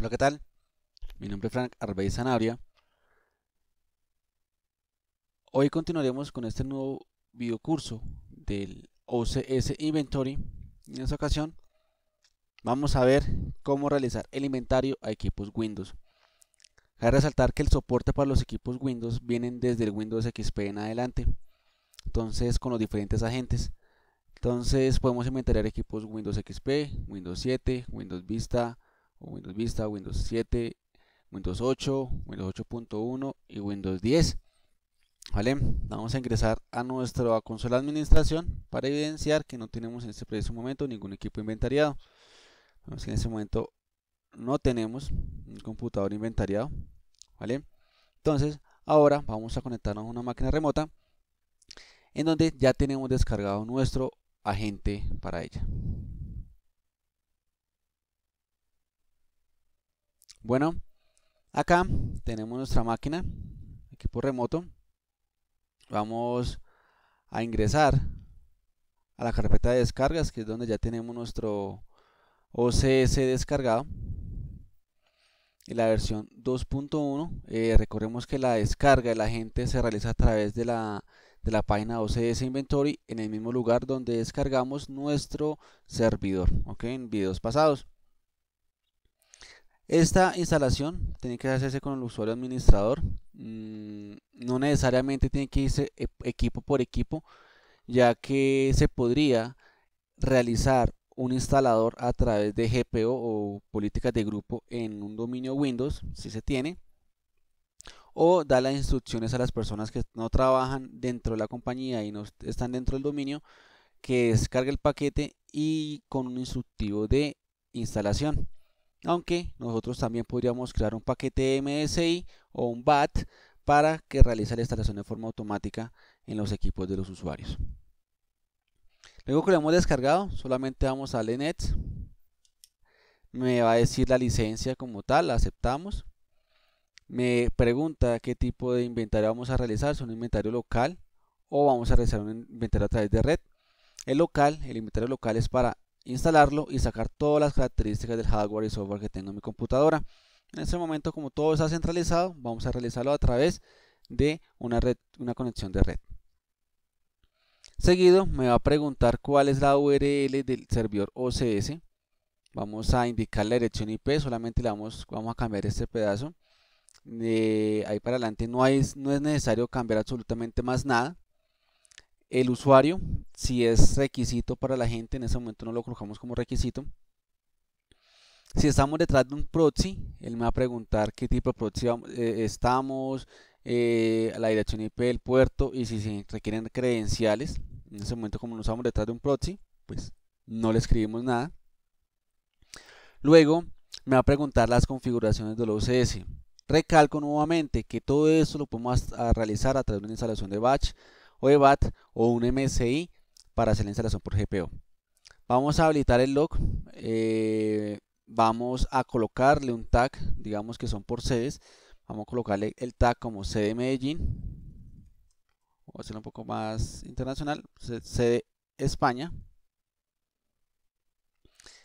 Hola, ¿qué tal? Mi nombre es Frank Arbey Sanabria. Hoy continuaremos con este nuevo video curso del OCS Inventory. En esta ocasión vamos a ver cómo realizar el inventario a equipos Windows. Hay resaltar que el soporte para los equipos Windows vienen desde el Windows XP en adelante. Entonces, con los diferentes agentes. Entonces, podemos inventar equipos Windows XP, Windows 7, Windows Vista, Windows Vista, Windows 7, Windows 8, Windows 8.1 y Windows 10. Vale, vamos a ingresar a nuestra consola de administración para evidenciar que no tenemos en este momento ningún equipo inventariado. en este momento no tenemos un computador inventariado. Vale, entonces ahora vamos a conectarnos a una máquina remota en donde ya tenemos descargado nuestro agente para ella. Bueno, acá tenemos nuestra máquina, equipo remoto. Vamos a ingresar a la carpeta de descargas, que es donde ya tenemos nuestro OCS descargado. Y la versión 2.1, eh, recordemos que la descarga de la gente se realiza a través de la, de la página OCS Inventory en el mismo lugar donde descargamos nuestro servidor, En videos pasados. Esta instalación tiene que hacerse con el usuario administrador. Mm, no necesariamente tiene que irse e, equipo por equipo, ya que se podría realizar un instalador a través de GPO o políticas de grupo en un dominio Windows, si se tiene, o dar las instrucciones a las personas que no trabajan dentro de la compañía y no están dentro del dominio, que descargue el paquete y con un instructivo de instalación aunque nosotros también podríamos crear un paquete MSI o un BAT para que realice la instalación de forma automática en los equipos de los usuarios. Luego que lo hemos descargado, solamente vamos a LNET. Me va a decir la licencia como tal, la aceptamos. Me pregunta qué tipo de inventario vamos a realizar, si un inventario local o vamos a realizar un inventario a través de red. El local, el inventario local es para instalarlo y sacar todas las características del hardware y software que tengo en mi computadora. En este momento, como todo está centralizado, vamos a realizarlo a través de una, red, una conexión de red. Seguido me va a preguntar cuál es la URL del servidor OCS. Vamos a indicar la dirección IP, solamente le vamos, vamos a cambiar este pedazo. De eh, ahí para adelante no, no es necesario cambiar absolutamente más nada el usuario, si es requisito para la gente, en ese momento no lo colocamos como requisito. Si estamos detrás de un proxy, él me va a preguntar qué tipo de proxy eh, estamos, eh, la dirección IP del puerto y si se requieren credenciales. En ese momento, como no estamos detrás de un proxy, pues no le escribimos nada. Luego me va a preguntar las configuraciones del OCS. Recalco nuevamente que todo esto lo podemos realizar a través de una instalación de batch o EBAT o un MSI para hacer la instalación por GPO. Vamos a habilitar el log, eh, vamos a colocarle un tag, digamos que son por sedes, vamos a colocarle el tag como sede Medellín, o hacerlo un poco más internacional, sede España.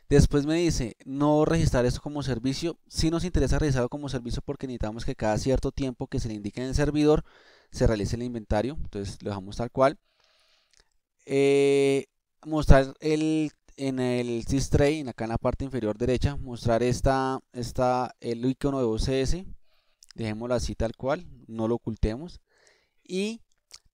Después me dice no registrar esto como servicio. Si nos interesa registrarlo como servicio porque necesitamos que cada cierto tiempo que se le indique en el servidor se realice el inventario. Entonces lo dejamos tal cual. Eh, mostrar el en el SysTray, acá en la parte inferior derecha, mostrar esta, el icono de OCS. Dejémoslo así tal cual, no lo ocultemos. Y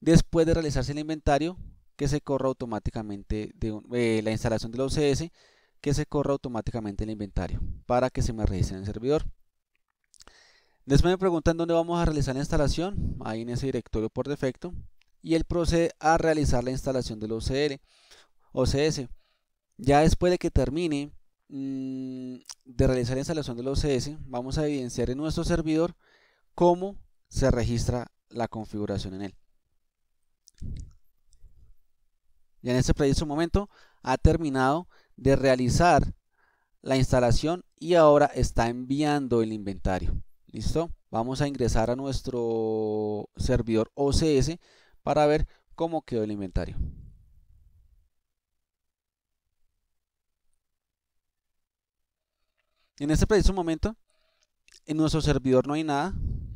después de realizarse el inventario, que se corra automáticamente de, eh, la instalación del OCS, que se corra automáticamente el inventario para que se me registre en el servidor. Después me preguntan dónde vamos a realizar la instalación, ahí en ese directorio por defecto, y él procede a realizar la instalación del OCR. OCS. Ya después de que termine mm, de realizar la instalación del OCS, vamos a evidenciar en nuestro servidor cómo se registra la configuración en él. ya en este preciso momento ha terminado de realizar la instalación y ahora está enviando el inventario. ¿Listo? Vamos a ingresar a nuestro servidor OCS para ver cómo quedó el inventario. En este preciso momento, en nuestro servidor no hay nada,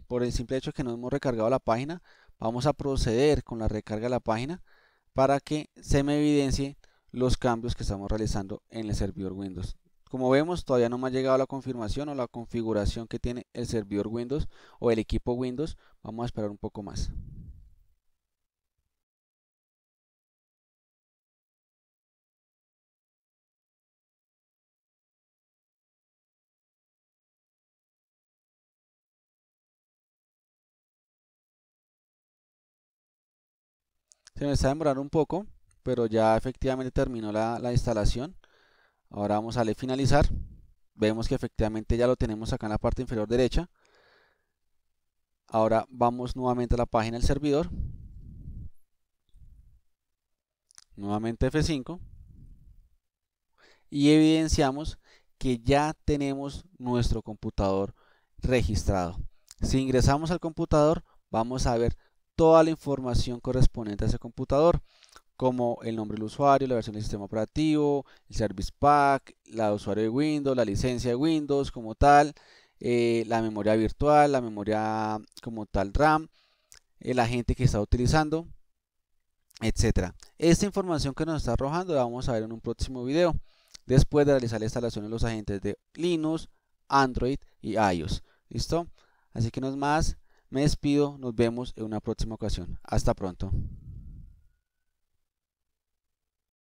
por el simple hecho de que no hemos recargado la página. Vamos a proceder con la recarga de la página para que se me evidencie los cambios que estamos realizando en el servidor Windows. Como vemos, todavía no me ha llegado la confirmación o la configuración que tiene el servidor Windows o el equipo Windows. Vamos a esperar un poco más. se me está demorando un poco, pero ya efectivamente terminó la, la instalación. Ahora vamos a darle finalizar. Vemos que efectivamente ya lo tenemos acá en la parte inferior derecha. Ahora vamos nuevamente a la página del servidor. Nuevamente F5. Y evidenciamos que ya tenemos nuestro computador registrado. Si ingresamos al computador, vamos a ver toda la información correspondiente a ese computador como el nombre del usuario, la versión del sistema operativo, el Service Pack, la usuario de Windows, la licencia de Windows como tal, eh, la memoria virtual, la memoria como tal RAM, el eh, agente que está utilizando, etcétera. Esta información que nos está arrojando la vamos a ver en un próximo video, después de realizar la instalación de los agentes de Linux, Android y iOS. ¿Listo? Así que no es más, me despido, nos vemos en una próxima ocasión. Hasta pronto.